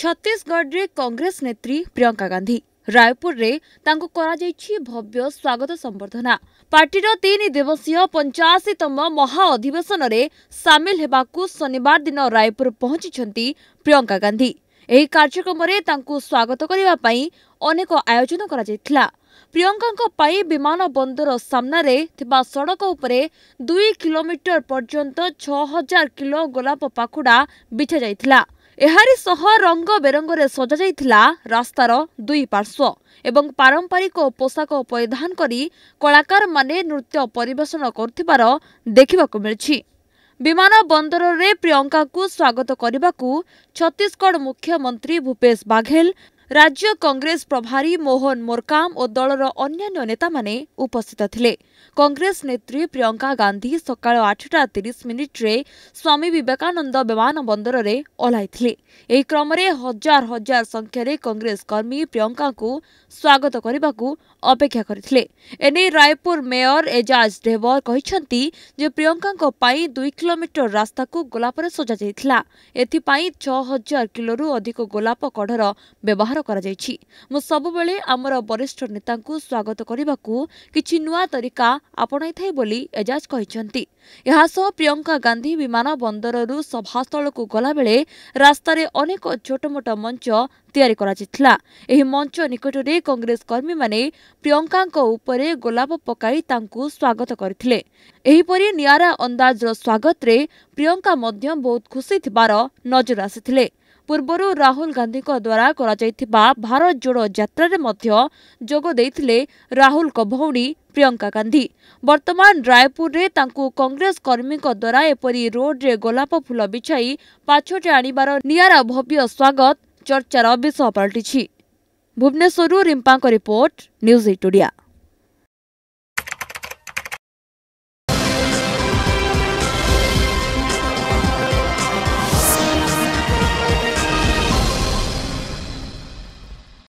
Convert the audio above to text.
ଛତିଶଗଡ଼ରେ କଂଗ୍ରେସ ନେତ୍ରୀ ପ୍ରିୟଙ୍କା ଗାନ୍ଧି ରାୟପୁରରେ ତାଙ୍କୁ କରାଯାଇଛି ଭବ୍ୟ ସ୍ୱାଗତ ସମ୍ବର୍ଦ୍ଧନା ପାର୍ଟିର ତିନି ଦିବସୀୟ ପଞ୍ଚାଅଶୀତମ ମହା ଅଧିବେଶନରେ ସାମିଲ ହେବାକୁ ଶନିବାର ଦିନ ରାୟପୁର ପହଞ୍ଚିଛନ୍ତି ପ୍ରିୟଙ୍କା ଗାନ୍ଧି ଏହି କାର୍ଯ୍ୟକ୍ରମରେ ତାଙ୍କୁ ସ୍ୱାଗତ କରିବା ପାଇଁ ଅନେକ ଆୟୋଜନ କରାଯାଇଥିଲା ପ୍ରିୟଙ୍କାଙ୍କ ପାଇଁ ବିମାନ ବନ୍ଦର ସାମ୍ନାରେ ଥିବା ସଡ଼କ ଉପରେ ଦୁଇ କିଲୋମିଟର ପର୍ଯ୍ୟନ୍ତ ଛଅ ହଜାର କିଲୋ ଗୋଲାପ ପାଖୁଡ଼ା ବିଛାଯାଇଥିଲା ଏହାରି ସହ ରଙ୍ଗ ବେରଙ୍ଗରେ ସଜାଯାଇଥିଲା ରାସ୍ତାର ଦୁଇ ପାର୍ଶ୍ୱ ଏବଂ ପାରମ୍ପରିକ ପୋଷାକ ପରିଧାନ କରି କଳାକାରମାନେ ନୃତ୍ୟ ପରିବେଷଣ କରୁଥିବାର ଦେଖିବାକୁ ମିଳିଛି ବିମାନ ବନ୍ଦରରେ ପ୍ରିୟଙ୍କାଙ୍କୁ ସ୍ୱାଗତ କରିବାକୁ ଛତିଶଗଡ଼ ମୁଖ୍ୟମନ୍ତ୍ରୀ ଭୂପେଶ ବାଘେଲ রাজ্য কংগ্রেস প্রভারী মোহন মোরকাম ও দলর অন্যান্য নেতামানে উপস্থিত লে কংগ্রেস নেত্রী প্রিয়ঙ্কা গান্ধী সকাল আটটা তিরিশ মিনিট্রে স্বামী বিবেকানন্দ বিমান বন্দরের ওহ্লাইলে এই ক্রমে হাজার হাজার সংখ্যার কংগ্রেস কর্মী প্রিয়ঙ্কা স্বাগত করা অপেক্ষা করে এনে রায়পুর মেয়র এজাজ ঢেবর কিন্তু যে প্রিয়ঙ্কা দুই কিলোমিটর রাস্তা গোলাপে সজা যাই এপাই ছ হাজার কিলোর অধিক গোলাপ কঢ়র ব্যবহার ବ୍ୟବହାର କରାଯାଇଛି ମୁଁ ସବୁବେଳେ ଆମର ବରିଷ୍ଠ ନେତାଙ୍କୁ ସ୍ୱାଗତ କରିବାକୁ କିଛି ନୂଆ ତରିକା ଆପଣାଇଥାଏ ବୋଲି ଏଜାଜ କହିଛନ୍ତି ଏହା ସହ ପ୍ରିୟଙ୍କା ଗାନ୍ଧୀ ବିମାନ ବନ୍ଦରରୁ ସଭାସ୍ଥଳକୁ ଗଲାବେଳେ ରାସ୍ତାରେ ଅନେକ ଛୋଟମୋଟ ମଞ୍ଚ ତିଆରି କରାଯାଇଥିଲା ଏହି ମଞ୍ଚ ନିକଟରେ କଂଗ୍ରେସ କର୍ମୀମାନେ ପ୍ରିୟଙ୍କାଙ୍କ ଉପରେ ଗୋଲାପ ପକାଇ ତାଙ୍କୁ ସ୍ୱାଗତ କରିଥିଲେ ଏହିପରି ନିଆରା ଅନ୍ଦାଜର ସ୍ୱାଗତରେ ପ୍ରିୟଙ୍କା ମଧ୍ୟ ବହୁତ ଖୁସି ଥିବାର ନଜର ଆସିଥିଲେ ପୂର୍ବରୁ ରାହୁଲ ଗାନ୍ଧୀଙ୍କ ଦ୍ୱାରା କରାଯାଇଥିବା ଭାରତ ଯୋଡ଼ ଯାତ୍ରାରେ ମଧ୍ୟ ଯୋଗ ଦେଇଥିଲେ ରାହୁଲଙ୍କ ଭଉଣୀ ପ୍ରିୟଙ୍କା ଗାନ୍ଧୀ ବର୍ତ୍ତମାନ ରାୟପୁରରେ ତାଙ୍କୁ କଂଗ୍ରେସ କର୍ମୀଙ୍କ ଦ୍ୱାରା ଏପରି ରୋଡ୍ରେ ଗୋଲାପ ଫୁଲ ବିଛାଇ ପାଛୋଟି ଆଣିବାର ନିଆରା ଭବ୍ୟ ସ୍ୱାଗତ ଚର୍ଚ୍ଚାର ବିଷୟ ପାଲଟିଛି ଭୁବନେଶ୍ୱରରୁ ରିମ୍ପାଙ୍କ ରିପୋର୍ଟ ନ୍ୟୁଜ୍ ଏଇଟୋଡ଼ିଆ